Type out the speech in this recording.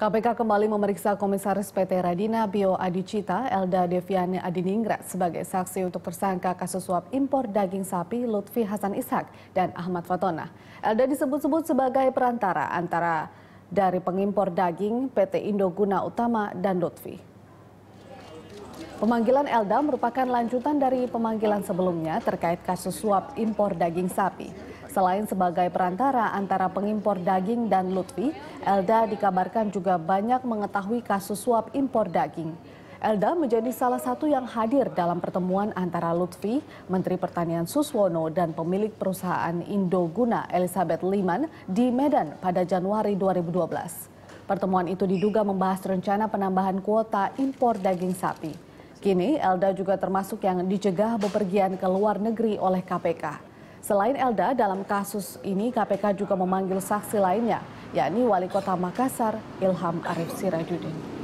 KPK kembali memeriksa Komisaris PT Radina Bio Adicita Elda Deviane Adiningrat sebagai saksi untuk tersangka kasus suap impor daging sapi Lutfi Hasan Ishak dan Ahmad Fatona. Elda disebut-sebut sebagai perantara antara dari pengimpor daging PT Indoguna Utama dan Lutfi. Pemanggilan Elda merupakan lanjutan dari pemanggilan sebelumnya terkait kasus suap impor daging sapi. Selain sebagai perantara antara pengimpor daging dan Lutfi, Elda dikabarkan juga banyak mengetahui kasus suap impor daging. Elda menjadi salah satu yang hadir dalam pertemuan antara Lutfi, Menteri Pertanian Suswono, dan pemilik perusahaan Indoguna Elizabeth Liman di Medan pada Januari 2012. Pertemuan itu diduga membahas rencana penambahan kuota impor daging sapi. Kini, Elda juga termasuk yang dicegah bepergian ke luar negeri oleh KPK. Selain Elda, dalam kasus ini KPK juga memanggil saksi lainnya, yakni Wali Kota Makassar Ilham Arif Sirajuddin.